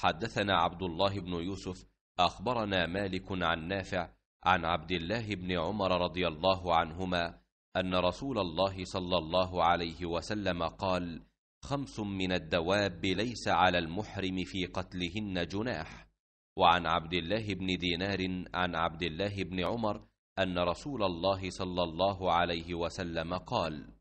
حدثنا عبد الله بن يوسف اخبرنا مالك عن نافع عن عبد الله بن عمر رضي الله عنهما ان رسول الله صلى الله عليه وسلم قال خمس من الدواب ليس على المحرم في قتلهن جناح وعن عبد الله بن دينار عن عبد الله بن عمر ان رسول الله صلى الله عليه وسلم قال